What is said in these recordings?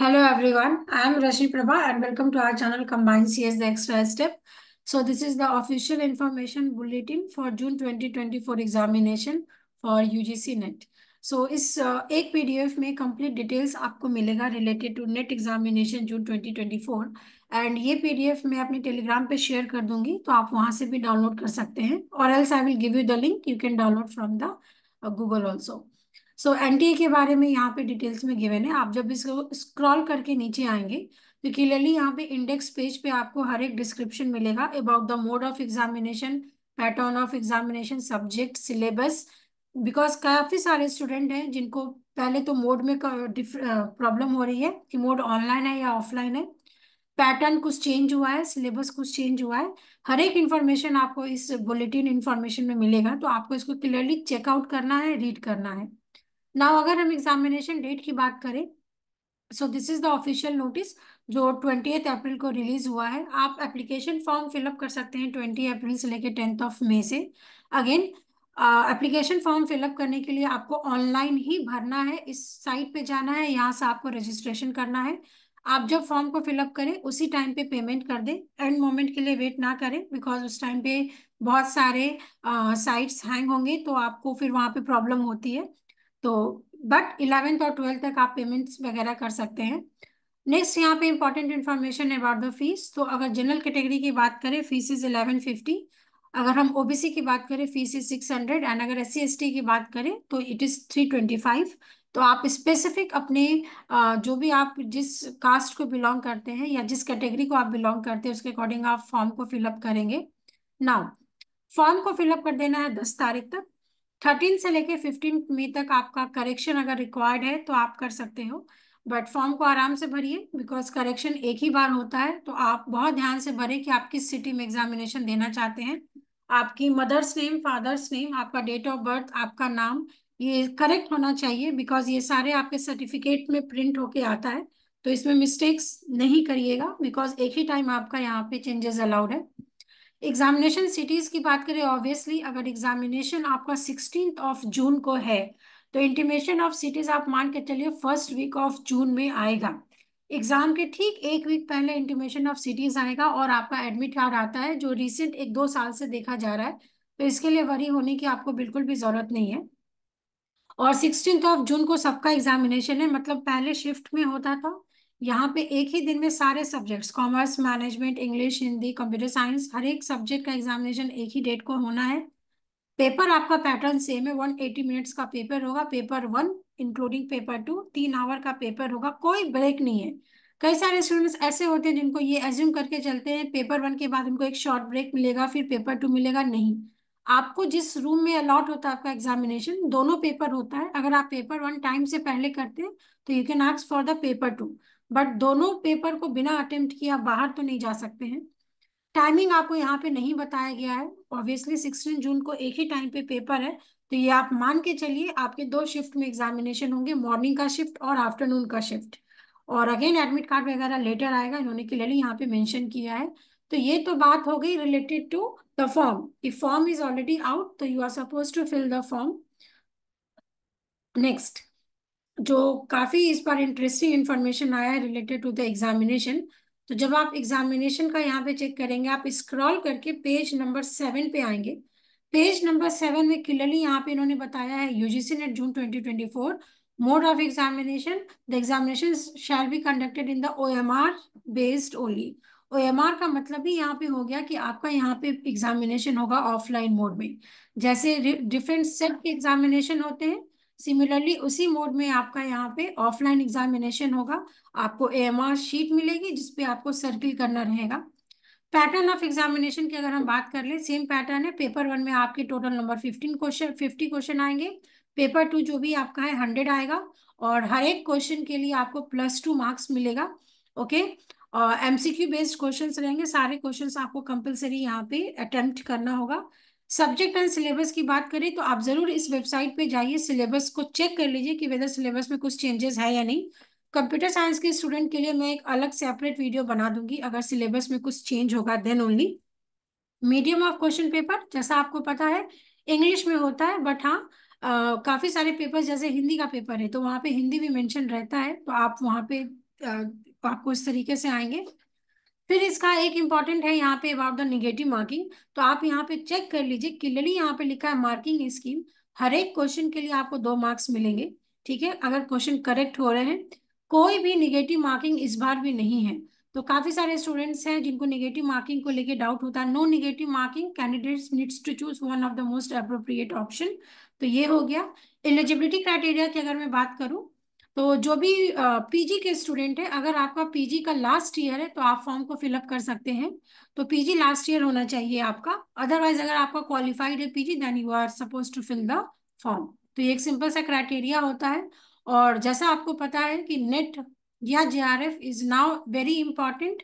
Hello everyone, I am Rashi Prabha and welcome to our channel Combined CS The Extra Step. So this is the official information bulletin for June 2024 examination for UGC NET. So so, इस एक PDF में complete details आपको मिलेगा related to NET examination June 2024 and ये PDF मैं अपने Telegram पे share कर दूंगी तो आप वहां से भी डाउनलोड कर सकते हैं और else I will give you the link you can download from the Google also so NTA के बारे में यहाँ पे डिटेल्स में गिवन है आप जब इसको स्क्रॉल करके नीचे आएंगे तो क्लियरली यहाँ पे इंडेक्स पेज पे आपको हर एक डिस्क्रिप्शन मिलेगा about the mode of examination pattern of examination subject syllabus because काफ़ी सारे स्टूडेंट हैं जिनको पहले तो मोड में प्रॉब्लम हो रही है कि मोड ऑनलाइन है या ऑफलाइन है पैटर्न कुछ चेंज हुआ है सिलेबस कुछ चेंज हुआ है हर एक इन्फॉर्मेशन आपको इस बुलेटिन इन्फॉर्मेशन में मिलेगा तो आपको इसको क्लियरली चेकआउट करना है रीड करना है नाउ अगर हम एग्जामिनेशन डेट की बात करें so this is the official notice जो ट्वेंटी अप्रैल को रिलीज हुआ है आप एप्लीकेशन फॉर्म फिलअप कर सकते हैं ट्वेंटी अप्रैल से लेकर टेंथ ऑफ मे से अगेन एप्लीकेशन फॉर्म फिलअप करने के लिए आपको ऑनलाइन ही भरना है इस साइट पे जाना है यहाँ से आपको रजिस्ट्रेशन करना है आप जब फॉर्म को फिलअप करें उसी टाइम पे पेमेंट कर दें एंड मोमेंट के लिए वेट ना करें बिकॉज उस टाइम पे बहुत सारे साइट्स हैंग होंगे तो आपको फिर वहाँ पे प्रॉब्लम होती है तो बट इलेवेंथ और ट्वेल्थ तक आप पेमेंट्स वगैरह कर सकते हैं नेक्स्ट यहाँ पे important information about the fees तो अगर जनरल कैटेगरी की बात करें फीस इज इलेवन फिफ्टी अगर हम ओबीसी की बात करें fees is six hundred and अगर एस सी की बात करें तो it is three twenty five तो आप स्पेसिफिक अपने जो भी आप जिस कास्ट को बिलोंग करते हैं या जिस कैटेगरी को आप बिलोंग करते हैं उसके अकॉर्डिंग आप फॉर्म को फिलअप करेंगे नाउ फॉर्म को फिलअप कर देना है दस तारीख तक थर्टीन से लेके फिफ्टीन मे तक आपका करेक्शन अगर रिक्वायर्ड है तो आप कर सकते हो बट फॉर्म को आराम से भरिए बिकॉज करेक्शन एक ही बार होता है तो आप बहुत ध्यान से भरें कि आप किस सिटी में एग्जामिनेशन देना चाहते हैं आपकी मदर्स नेम फादर्स नेम आपका डेट ऑफ बर्थ आपका नाम ये करेक्ट होना चाहिए बिकॉज ये सारे आपके सर्टिफिकेट में प्रिंट होके आता है तो इसमें मिस्टेक्स नहीं करिएगा बिकॉज एक ही टाइम आपका यहाँ पे चेंजेस अलाउड है एग्जामिनेशन सिटीज़ की बात करें ऑब्वियसली अगर एग्जामिनेशन आपका सिक्सटीन ऑफ जून को है तो इंटीमेशन ऑफ सिटीज़ आप मान के चलिए फर्स्ट वीक ऑफ जून में आएगा एग्जाम के ठीक एक वीक पहले इंटीमेशन ऑफ सिटीज़ आएगा और आपका एडमिट कार्ड आता है जो रिसेंट एक दो साल से देखा जा रहा है तो इसके लिए वरी होने की आपको बिल्कुल भी ज़रूरत नहीं है और सिक्सटीन ऑफ जून को सबका एग्जामिनेशन है मतलब पहले शिफ्ट में होता था यहाँ पे एक ही दिन में सारे subjects commerce management English Hindi computer science हर एक सब्जेक्ट का एग्जामिनेशन एक ही डेट को होना है पेपर आपका पैटर्न सेम है वन एटी मिनट्स का पेपर होगा paper one including paper two तीन आवर का पेपर होगा कोई ब्रेक नहीं है कई सारे स्टूडेंट्स ऐसे होते हैं जिनको ये एज्यूम करके चलते हैं पेपर वन के बाद उनको एक शॉर्ट ब्रेक मिलेगा फिर पेपर टू मिलेगा नहीं आपको जिस रूम में अलॉट होता है आपका एग्जामिनेशन दोनों पेपर होता है अगर आप पेपर वन टाइम से पहले करते हैं तो you can ask for the paper two but दोनों पेपर को बिना अटेम्प्ट किया बाहर तो नहीं जा सकते हैं टाइमिंग आपको यहाँ पे नहीं बताया गया है ऑब्वियसली सिक्सटीन जून को एक ही टाइम पे पेपर है तो ये आप मान के चलिए आपके दो शिफ्ट में एग्जामिनेशन होंगे मॉर्निंग का शिफ्ट और आफ्टरनून का शिफ्ट और अगेन एडमिट कार्ड वगैरह लेटर आएगा इन्होंने क्लियरली यहाँ पे मेंशन किया है तो ये तो बात हो गई related to the form if form is already out तो you are suppose to fill the form next जो काफ़ी इस बार इंटरेस्टिंग इन्फॉर्मेशन आया है रिलेटेड टू द एग्जामिनेशन तो जब आप एग्जामिनेशन का यहाँ पे चेक करेंगे आप स्क्रॉल करके पेज नंबर सेवन पे आएंगे पेज नंबर सेवन में क्लियरली यहाँ पे इन्होंने बताया है UGC NET June 2024 mode of examination the examinations shall be conducted in based only O M R का मतलब भी यहाँ पे हो गया कि आपका यहाँ पे एग्जामिनेशन होगा ऑफलाइन मोड में जैसे डिफरेंट सेट के एग्जामिनेशन होते हैं सिमिलरली उसी मोड में आपका यहाँ पे ऑफलाइन एग्जामिनेशन होगा आपको आर शीट मिलेगी जिसपे आपको सर्किल करना रहेगा पैटर्न ऑफ एग्जामिनेशन की अगर हम बात कर ले सेम पैटर्न है पेपर वन में आपके total number fifteen question fifty question आएंगे पेपर टू जो भी आपका है हंड्रेड आएगा और हर एक क्वेश्चन के लिए आपको प्लस टू मार्क्स मिलेगा ओके और एमसीक्यू बेस्ड क्वेश्चंस रहेंगे सारे क्वेश्चंस आपको कंपलसरी यहाँ पे अटेम्प्ट करना होगा सब्जेक्ट एंड सिलेबस की बात करें तो आप ज़रूर इस वेबसाइट पे जाइए सिलेबस को चेक कर लीजिए कि वेदर सिलेबस में कुछ चेंजेस है या नहीं कंप्यूटर साइंस के स्टूडेंट के लिए मैं एक अलग सेपरेट वीडियो बना दूंगी अगर सिलेबस में कुछ चेंज होगा then only medium of question paper जैसा आपको पता है इंग्लिश में होता है बट हाँ काफ़ी सारे पेपर जैसे हिंदी का पेपर है तो वहाँ पे हिंदी भी मैंशन रहता है तो आप वहाँ पे आ, आपको इस तरीके से आएंगे फिर इसका एक इंपॉर्टेंट है यहाँ पे अबाउट द निगेटिव मार्किंग तो आप यहाँ पे चेक कर लीजिए क्लियरली यहाँ पे लिखा है मार्किंग स्कीम हर एक क्वेश्चन के लिए आपको दो मार्क्स मिलेंगे ठीक है अगर क्वेश्चन करेक्ट हो रहे हैं कोई भी निगेटिव मार्किंग इस बार भी नहीं है तो काफी सारे स्टूडेंट्स हैं जिनको निगेटिव मार्किंग को लेके डाउट होता है no negative marking candidates needs to choose one of the most appropriate option तो ये हो गया एलिजिबिलिटी क्राइटेरिया की अगर मैं बात करूँ तो जो भी पीजी के स्टूडेंट है अगर आपका पीजी का लास्ट ईयर है तो आप फॉर्म को फिलअप कर सकते हैं तो पीजी लास्ट ईयर होना चाहिए आपका अदरवाइज अगर आपका क्वालिफाइड है PG then you are suppose to fill the form तो ये एक सिंपल सा क्राइटेरिया होता है और जैसा आपको पता है कि नेट या F is now very important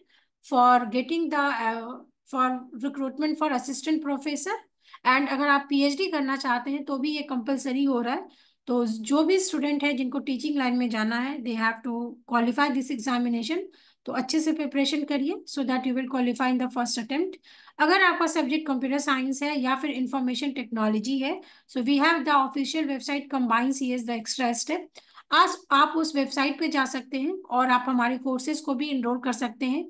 for getting the for recruitment for assistant professor and अगर आप डी करना चाहते हैं तो भी ये कंपल्सरी हो रहा है तो जो भी स्टूडेंट है जिनको टीचिंग लाइन में जाना है they have to qualify this examination तो अच्छे से प्रिपरेशन करिए so that you will qualify in the first attempt अगर आपका सब्जेक्ट कंप्यूटर साइंस है या फिर इंफॉर्मेशन टेक्नोलॉजी है so we have the official website combine C S the extra step आज आप उस वेबसाइट पे जा सकते हैं और आप हमारे कोर्सेज को भी इनरोल कर सकते हैं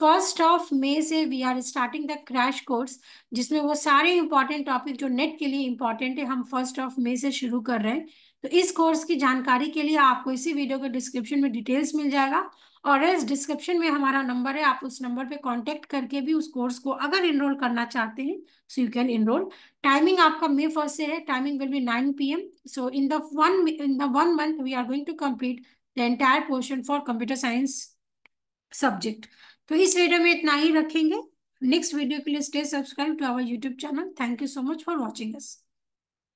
फर्स्ट ऑफ मे से we are starting the crash course जिसमें वो सारे इंपॉर्टेंट टॉपिक जो नेट के लिए इंपॉर्टेंट है हम फर्स्ट ऑफ मे से शुरू कर रहे हैं तो इस कोर्स की जानकारी के लिए आपको इसी वीडियो के डिस्क्रिप्शन में डिटेल्स मिल जाएगा और इस डिस्क्रिप्शन में हमारा नंबर है आप उस नंबर पे कांटेक्ट करके भी उस कोर्स को अगर इनरोल करना चाहते हैं so you can enroll timing आपका मे फर्स्ट से है timing will be nine P M so in the one in the one month we are going to complete the entire portion for computer science subject तो इस video में इतना ही रखेंगे next video के लिए stay subscribe to our YouTube channel thank you so much for watching us